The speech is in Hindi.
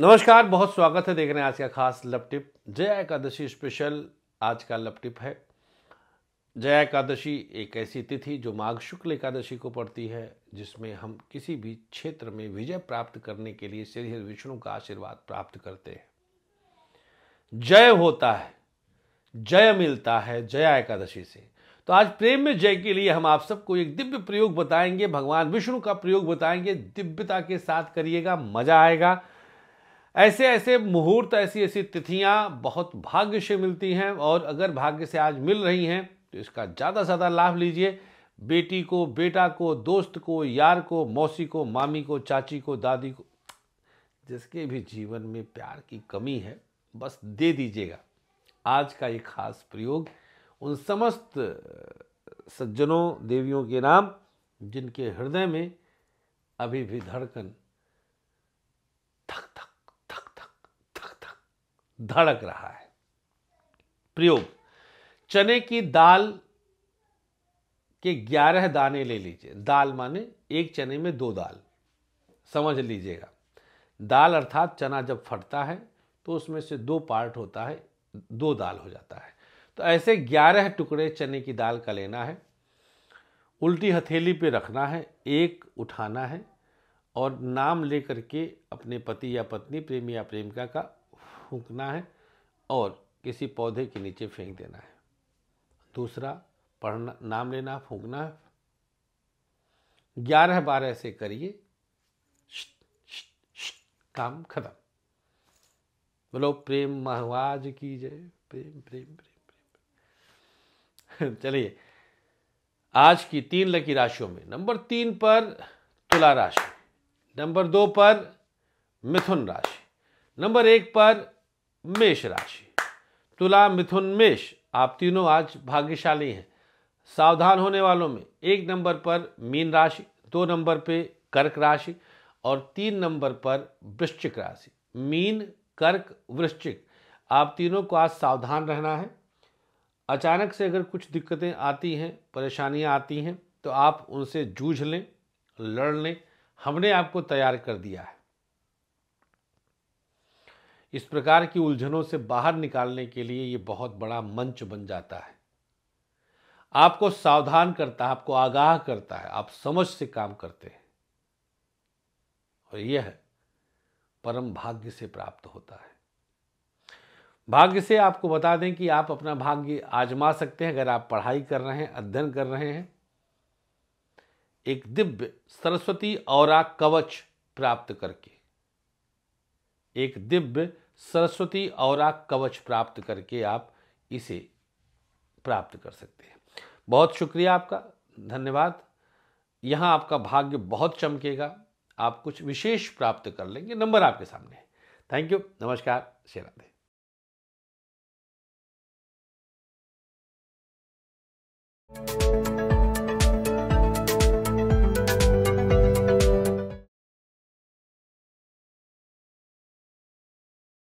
नमस्कार बहुत स्वागत है देख रहे हैं आज का खास लपटिप जया एकादशी स्पेशल आज का लपटिप टिप है जया एकादशी एक ऐसी तिथि जो माघ शुक्ल एकादशी को पड़ती है जिसमें हम किसी भी क्षेत्र में विजय प्राप्त करने के लिए श्री विष्णु का आशीर्वाद प्राप्त करते हैं जय होता है जय मिलता है जया एकादशी से तो आज प्रेम में जय के लिए हम आप सबको एक दिव्य प्रयोग बताएंगे भगवान विष्णु का प्रयोग बताएंगे दिव्यता के साथ करिएगा मजा आएगा ऐसे ऐसे मुहूर्त ऐसी ऐसी तिथियां बहुत भाग्य से मिलती हैं और अगर भाग्य से आज मिल रही हैं तो इसका ज़्यादा से ज़्यादा लाभ लीजिए बेटी को बेटा को दोस्त को यार को मौसी को मामी को चाची को दादी को जिसके भी जीवन में प्यार की कमी है बस दे दीजिएगा आज का ये खास प्रयोग उन समस्त सज्जनों देवियों के नाम जिनके हृदय में अभी भी धड़कन धड़क रहा है प्रयोग चने की दाल के ग्यारह दाने ले लीजिए दाल माने एक चने में दो दाल समझ लीजिएगा दाल अर्थात चना जब फटता है तो उसमें से दो पार्ट होता है दो दाल हो जाता है तो ऐसे ग्यारह टुकड़े चने की दाल का लेना है उल्टी हथेली पे रखना है एक उठाना है और नाम लेकर के अपने पति या पत्नी प्रेमी या प्रेमिका का फूंकना है और किसी पौधे के नीचे फेंक देना है दूसरा पढ़ना नाम लेना फूंकना है ग्यारह बारह से करिए काम खत्म बोलो प्रेम महवाज की जय प्रेम प्रेम प्रेम प्रेम चलिए आज की तीन लकी राशियों में नंबर तीन पर तुला राशि नंबर दो पर मिथुन राशि नंबर एक पर मेष राशि तुला मिथुन मेष आप तीनों आज भाग्यशाली हैं सावधान होने वालों में एक नंबर पर मीन राशि दो नंबर पे कर्क राशि और तीन नंबर पर वृश्चिक राशि मीन कर्क वृश्चिक आप तीनों को आज सावधान रहना है अचानक से अगर कुछ दिक्कतें आती हैं परेशानियां आती हैं तो आप उनसे जूझ लें लड़ लें हमने आपको तैयार कर दिया है इस प्रकार की उलझनों से बाहर निकालने के लिए ये बहुत बड़ा मंच बन जाता है आपको सावधान करता है आपको आगाह करता है आप समझ से काम करते हैं और यह है परम भाग्य से प्राप्त होता है भाग्य से आपको बता दें कि आप अपना भाग्य आजमा सकते हैं अगर आप पढ़ाई कर रहे हैं अध्ययन कर रहे हैं एक दिव्य सरस्वती और कवच प्राप्त करके एक दिव्य सरस्वती और कवच प्राप्त करके आप इसे प्राप्त कर सकते हैं बहुत शुक्रिया आपका धन्यवाद यहाँ आपका भाग्य बहुत चमकेगा आप कुछ विशेष प्राप्त कर लेंगे नंबर आपके सामने है थैंक यू नमस्कार श्री राधे thank you